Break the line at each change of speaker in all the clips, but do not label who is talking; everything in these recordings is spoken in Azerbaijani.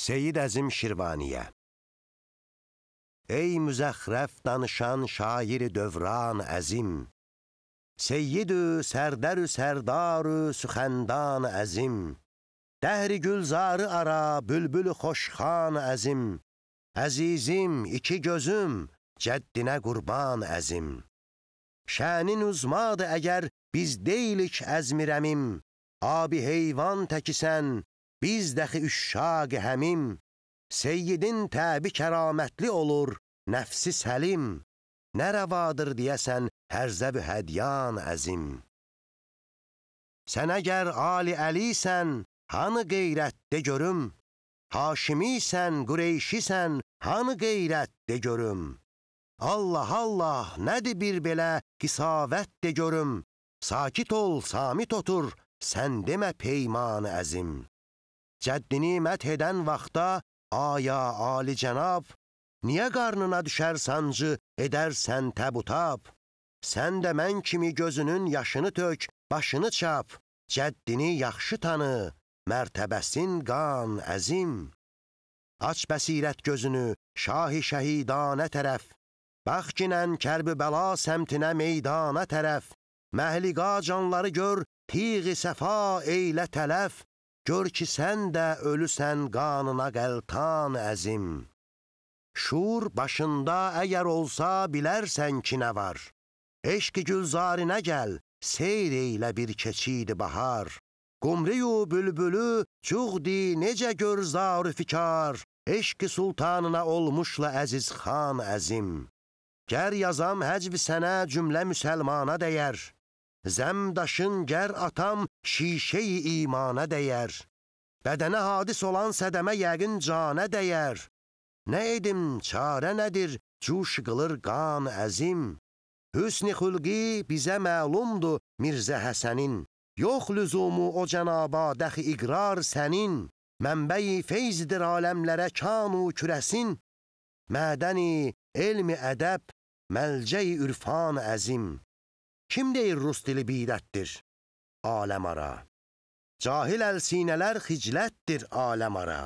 Seyid Əzim Şirvaniyə Ey müzəxrəf danışan şairi dövran əzim, Seyyidü sərdərü sərdarü süxəndan əzim, Dəhri gülzarı ara bülbülü xoşxan əzim, Əzizim, iki gözüm, cəddinə qurban əzim. Şənin uzmadı əgər biz deyilik əzmirəmim, Abi heyvan təkisən, Biz dəxi üşşaq həmim, Seyyidin təbi kəramətli olur, nəfsi səlim, Nə rəvadır deyəsən, hərzəb hədyan əzim. Sən əgər Ali Əlisən, hanı qeyrət de görüm, Haşimisən, Qureyşisən, hanı qeyrət de görüm. Allah Allah, nədir bir belə qisavət de görüm. Sakit ol, samit otur, sən demə peyman əzim. Cəddini mət edən vaxtda, aya ali cənab, niyə qarnına düşər sancı, edərsən təbutab? Sən də mən kimi gözünün yaşını tök, başını çap, cəddini yaxşı tanı, mərtəbəsin qan əzim. Aç bəsirət gözünü, şahi şəhidanə tərəf, bax ginən kərbi bəla səmtinə meydana tərəf, məhliqa canları gör, tiği səfa eylə tələf, Gör ki, sən də ölüsən qanına qəltan əzim. Şur başında əgər olsa bilərsən ki, nə var. Eşqi gülzarinə gəl, seyr eylə bir keçidi bahar. Qumriyu bülbülü cuğdi necə gör zarı fikar. Eşqi sultanına olmuşla əziz xan əzim. Gər yazam həcvi sənə cümlə müsəlmana dəyər. Zəmdaşın gər atam şişeyi imana dəyər. Bədənə hadis olan sədəmə yəqin canə dəyər. Nə edim, çarə nədir, cuş qılır qan əzim. Hüsn-i xülqi bizə məlumdur Mirzə Həsənin. Yox lüzumu o cənaba dəxi iqrar sənin. Mənbəyi feyzdir aləmlərə kanu kürəsin. Mədəni, elmi ədəb, məlcəyi ürfan əzim. Kim deyir rus dili bidətdir? Aləm ara. Cahil əlsinələr xiclətdir aləm ara.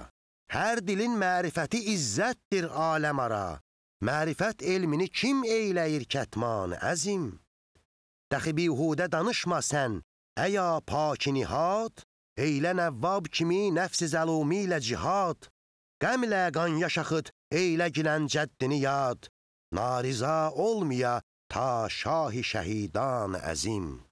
Hər dilin mərifəti izzətdir aləm ara. Mərifət elmini kim eyləyir kətman əzim? Dəxi bihudə danışma sən, əya paki nihad, eylə nəvvab kimi nəfsi zəlumi ilə cihad, qəmlə qan yaşaxıd, eylə gilən cəddini yad, nariza olmaya تا شاه شهیدان عظیم